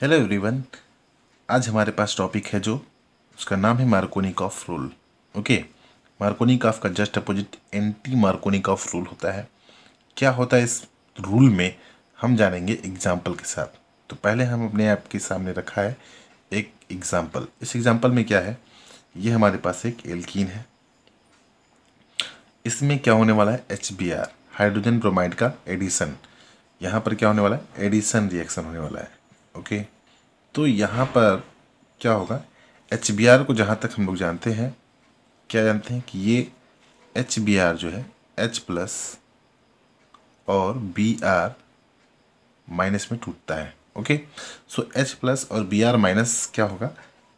hello everyone आज हमारे पास topic है जो उसका नाम है मार्कोनिकॉफ रूल ओके मार्कोनिकॉफ का just opposite anti Markovnikov rule होता है क्या होता है इस रूल में हम जानेंगे एग्जाम्पल के साथ तो पहले हम अपने आप के सामने रखा है एक एग्ज़ाम्पल इस एग्ज़ाम्पल में क्या है ये हमारे पास एक एल्कीन है इसमें क्या होने वाला है एच हाइड्रोजन ब्रोमाइड का एडिसन यहाँ पर क्या होने वाला है एडिसन रिएक्शन होने वाला है ओके तो यहाँ पर क्या होगा एच बी आर को जहाँ तक हम लोग जानते हैं क्या जानते हैं कि ये एच बी आर जो है एच प्लस और बी आर माइनस में टूटता है ओके सो एच प्लस और बी आर माइनस क्या होगा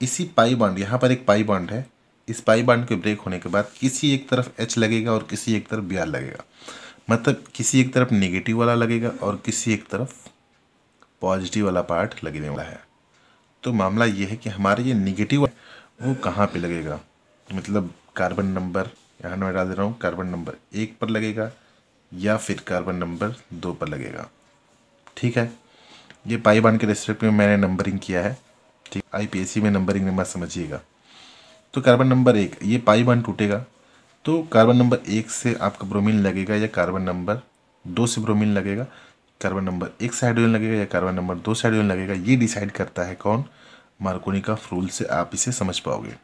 इसी पाई बॉन्ड यहाँ पर एक पाई बॉन्ड है इस पाई बॉन्ड के ब्रेक होने के बाद किसी एक तरफ एच लगेगा और किसी एक तरफ बी आर लगेगा मतलब किसी एक तरफ नेगेटिव वाला लगेगा और किसी एक तरफ पॉजिटिव वाला पार्ट लगने वाला है तो मामला ये है कि हमारे ये निगेटिव वो कहाँ पे लगेगा मतलब कार्बन नंबर यहाँ मैं डाल दे रहा हूँ कार्बन नंबर एक पर लगेगा या फिर कार्बन नंबर दो पर लगेगा ठीक है ये पाई बांध के रेस्पेक्ट में मैंने नंबरिंग किया है ठीक आईपीएससी में नंबरिंग में मत समझिएगा तो कार्बन नंबर एक ये पाई बांध टूटेगा तो कार्बन नंबर एक से आपका ब्रोमीन लगेगा या कार्बन नंबर दो से ब्रोमीन लगेगा कार्बन नंबर एक साइड यून लगेगा या कार्बन नंबर दो साइड यून लगेगा ये डिसाइड करता है कौन मार्कोनी का फ्रूल से आप इसे समझ पाओगे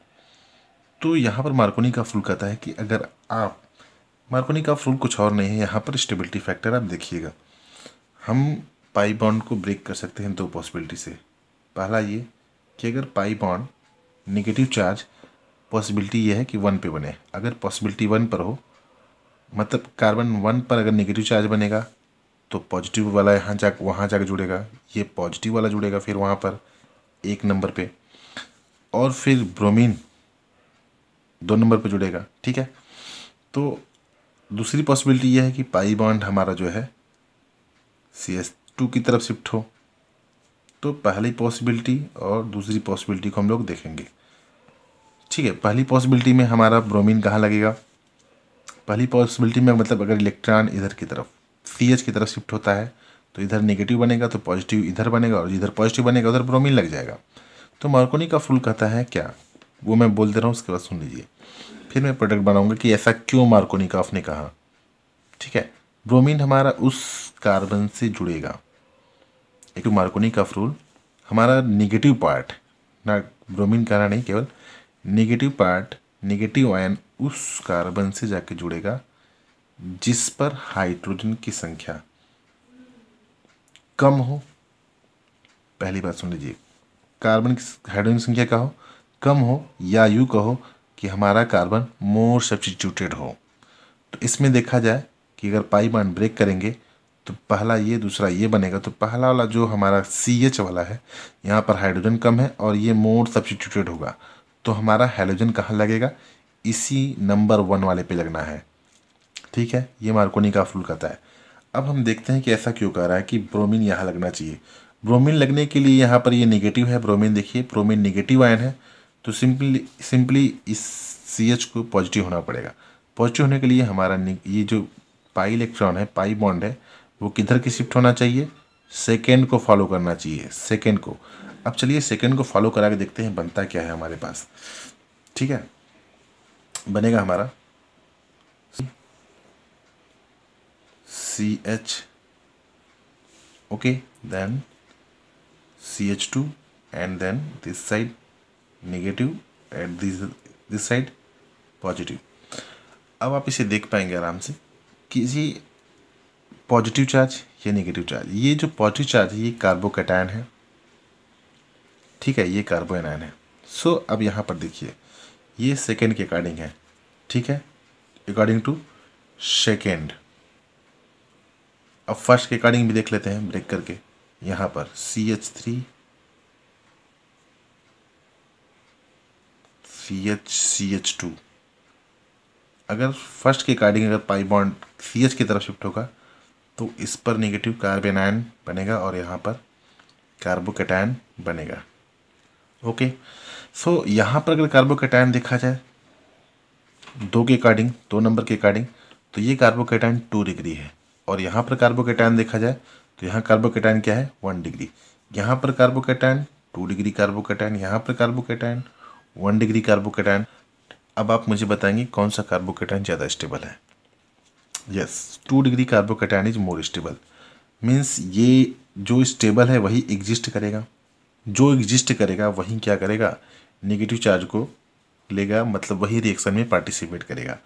तो यहाँ पर मार्कोनी का फ्रूल कहता है कि अगर आप मार्कोनी का फ्रूल कुछ और नहीं है यहाँ पर स्टेबिलिटी फैक्टर आप देखिएगा हम पाई बॉन्ड को ब्रेक कर सकते हैं दो पॉसिबिलिटी से पहला ये कि अगर pi bond negative charge possibility ये है कि वन पे बने अगर पॉसिबिलिटी वन पर हो मतलब कार्बन वन पर अगर निगेटिव चार्ज बनेगा तो पॉजिटिव वाला यहाँ जा वहाँ जाकर जुड़ेगा ये पॉजिटिव वाला जुड़ेगा फिर वहाँ पर एक नंबर पे और फिर ब्रोमीन दो नंबर पे जुड़ेगा ठीक है तो दूसरी पॉसिबिलिटी ये है कि पाई बॉन्ड हमारा जो है सी एस टू की तरफ शिफ्ट हो तो पहली पॉसिबिलिटी और दूसरी पॉसिबिलिटी को हम लोग देखेंगे ठीक है पहली पॉसिबिलिटी में हमारा ब्रोमीन कहाँ लगेगा पहली पॉसिबिलिटी में मतलब अगर इलेक्ट्रॉन इधर की तरफ सी एच की तरफ शिफ्ट होता है तो इधर नेगेटिव बनेगा तो पॉजिटिव इधर बनेगा और जिधर पॉजिटिव बनेगा उधर ब्रोमीन लग जाएगा तो मार्कोनी का फूल कहता है क्या वो मैं बोल दे रहा हूँ उसके बाद सुन लीजिए फिर मैं प्रोडक्ट बनाऊँगा कि ऐसा क्यों मार्कोनिकाफ ने कहा ठीक है ब्रोमीन हमारा उस कार्बन से जुड़ेगा एक का फूल हमारा निगेटिव पार्ट ना ब्रोमीन कहना नहीं केवल निगेटिव पार्ट निगेटिव आयन उस कार्बन से जाके जुड़ेगा जिस पर हाइड्रोजन की संख्या कम हो पहली बात सुन लीजिए कार्बन की हाइड्रोजन की संख्या का हो कम हो या यू कहो कि हमारा कार्बन मोर सब्सटीट्यूटेड हो तो इसमें देखा जाए कि अगर पाई बांड ब्रेक करेंगे तो पहला ये दूसरा ये बनेगा तो पहला वाला जो हमारा सी एच वाला है यहाँ पर हाइड्रोजन कम है और ये मोर सब्सटीट्यूटेड होगा तो हमारा हाइड्रोजन कहाँ लगेगा इसी नंबर वन वाले पे लगना है ठीक है ये मार्कोनी का फूल कहता है अब हम देखते हैं कि ऐसा क्यों कह रहा है कि ब्रोमीन यहाँ लगना चाहिए ब्रोमीन लगने के लिए यहाँ पर ये नेगेटिव है ब्रोमीन देखिए ब्रोमीन नेगेटिव आयन है तो सिंपली सिंपली इस सी एच को पॉजिटिव होना पड़ेगा पॉजिटिव होने के लिए हमारा ये जो पाई इलेक्ट्रॉन है पाई बॉन्ड है वो किधर की शिफ्ट होना चाहिए सेकेंड को फॉलो करना चाहिए सेकेंड को अब चलिए सेकेंड को फॉलो करा के देखते हैं बनता क्या है हमारे पास ठीक है बनेगा हमारा CH okay then CH2 and then this side negative and this this side positive अब आप इसे देख पाएंगे आराम से कि ये पॉजिटिव चार्ज या नेगेटिव चार्ज ये जो पॉजिटिव चार्ज है ये कार्बोकैटायन है ठीक है ये कार्बोनायन है सो so, अब यहाँ पर देखिए ये सेकेंड के अकॉर्डिंग है ठीक है अकॉर्डिंग टू सेकेंड अब फर्स्ट के अकॉर्डिंग भी देख लेते हैं ब्रेक करके यहाँ पर C H three C H C H two अगर फर्स्ट के अकॉर्डिंग अगर पाई बॉन्ड सी एच की तरफ शिफ्ट होगा तो इस पर नेगेटिव कार्बेन आयन बनेगा और यहाँ पर कार्बोकेटायन बनेगा ओके सो so, यहाँ पर अगर कार्बोकेटायन देखा जाए दो के अकॉर्डिंग दो नंबर के अकॉर्डिंग तो ये कार्बोकेटायन टू डिग्री है और यहाँ पर कार्बोकेटाइन देखा जाए तो यहाँ कार्बोकेटाइन क्या है वन डिग्री यहाँ पर कार्बोकेटाइन टू डिग्री कार्बोकेटाइन यहाँ पर कार्बोकेटाइन वन डिग्री कार्बोकेटाइन अब आप मुझे बताएंगे कौन सा कार्बोकेटाइन ज़्यादा स्टेबल है yes two degree carbocation is more stable means ये जो स्टेबल है वही एग्जिस्ट करेगा जो एग्जिस्ट करेगा वही क्या करेगा नेगेटिव चार्ज को लेगा मतलब वही रिएक्शन में पार्टिसिपेट करेगा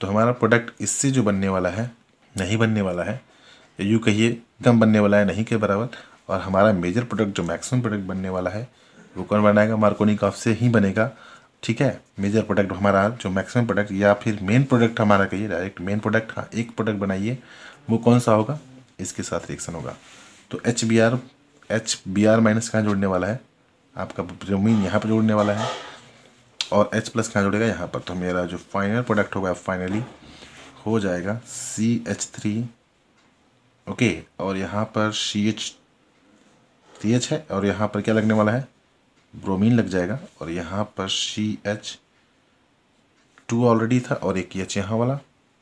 तो हमारा प्रोडक्ट इससे जो बनने वाला है नहीं बनने वाला है या यूँ कहिए कम बनने वाला है नहीं के बराबर और हमारा मेजर प्रोडक्ट जो मैक्सिमम प्रोडक्ट बनने वाला है वो कौन बनाएगा मार्कोनी काफ से ही बनेगा ठीक है मेजर प्रोडक्ट हमारा जो मैक्सिमम प्रोडक्ट या फिर मेन प्रोडक्ट हमारा कहिए डायरेक्ट मेन प्रोडक्ट हाँ एक प्रोडक्ट बनाइए वो कौन सा होगा इसके साथ रिएक्शन होगा तो H B R H B R minus कहाँ जोड़ने वाला है आपका ब्रोमीन यहाँ पर जोड़ने वाला है और एच प्लस कहाँ जुड़ेगा यहाँ पर तो मेरा जो फाइनल प्रोडक्ट होगा फाइनली हो जाएगा सी एच थ्री ओके और यहाँ पर सी एच सी एच है और यहाँ पर क्या लगने वाला है ब्रोमीन लग जाएगा और यहाँ पर सी एच टू ऑलरेडी था और एक एच यहाँ वाला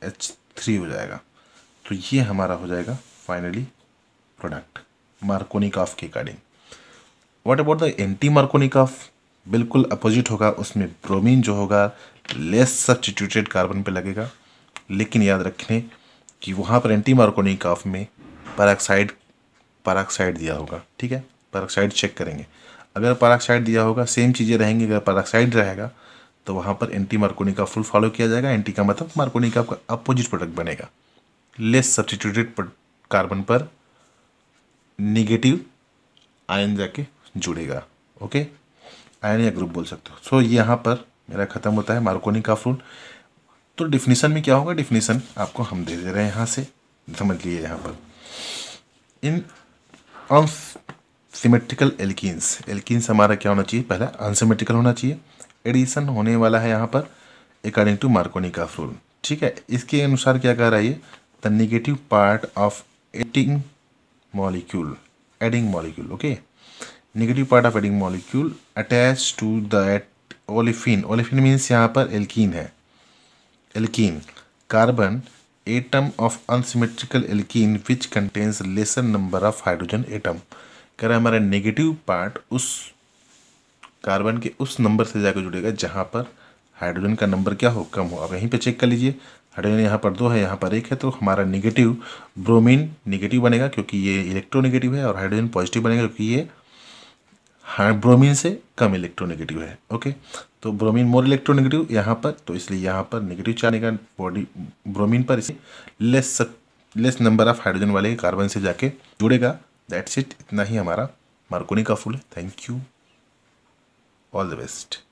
एच थ्री हो जाएगा तो ये हमारा हो जाएगा फाइनली प्रोडक्ट मार्कोनिकॉफ के according what about the anti Markovnikov बिल्कुल अपोजिट होगा उसमें ब्रोमीन जो होगा लेस सब्सटीट्यूटेड कार्बन पे लगेगा लेकिन याद रखें कि वहाँ पर एंटी मार्कोनी काफ में पैराक्साइड पैराक्साइड दिया होगा ठीक है पैराक्साइड चेक करेंगे अगर पैराक्साइड दिया होगा सेम चीज़ें रहेंगी अगर पैराक्साइड रहेगा तो वहाँ पर एंटी मार्कोनी का फुल फॉलो किया जाएगा एंटी का मतलब मार्कोनी का अपोजिट प्रोडक्ट बनेगा लेस सब्सटीट्यूटेड कार्बन पर निगेटिव आयन जाके जुड़ेगा ओके आयन या ग्रुप बोल सकते हो सो so, यहाँ पर मेरा ख़त्म होता है मार्कोनी का फुल तो डिफिनीसन में क्या होगा डिफिनीसन आपको हम दे दे रहे हैं यहाँ से समझ लीजिए यहाँ पर इन अनसिमेट्रिकल एल्किन्स एल्किन्स हमारा क्या होना चाहिए पहला अनसिमेट्रिकल होना चाहिए एडिशन होने वाला है यहाँ पर अकॉर्डिंग टू मार्कोनी का रूल ठीक है इसके अनुसार क्या कह रहा है ये the negative part of adding molecule adding molecule okay negative part of adding molecule attach to that olefin olefin means यहाँ पर एल्किन है alkene carbon atom of unsymmetrical alkene which contains lesser number of hydrogen atom कह रहा है हमारा negative part उस carbon के उस नंबर से जाकर जुड़ेगा जहाँ पर हाइड्रोजन का नंबर क्या हो कम हो आप यहीं पे चेक कर लीजिए हाइड्रोजन यहाँ पर दो है यहाँ पर एक है तो हमारा नेगेटिव ब्रोमीन नेगेटिव बनेगा क्योंकि ये इलेक्ट्रोनेगेटिव है और हाइड्रोजन पॉजिटिव बनेगा क्योंकि ये हाँ ब्रोमीन से कम इलेक्ट्रोनेगेटिव है ओके तो ब्रोमीन मोर इलेक्ट्रोनेगेटिव यहाँ पर तो इसलिए यहाँ पर नेगेटिव चार्ज का बॉडी ब्रोमीन पर इसे less less number of hydrogen वाले कार्बन से जाके जुड़ेगा दैट्स इट इतना ही हमारा मार्कोनी का फूल है thank you all the best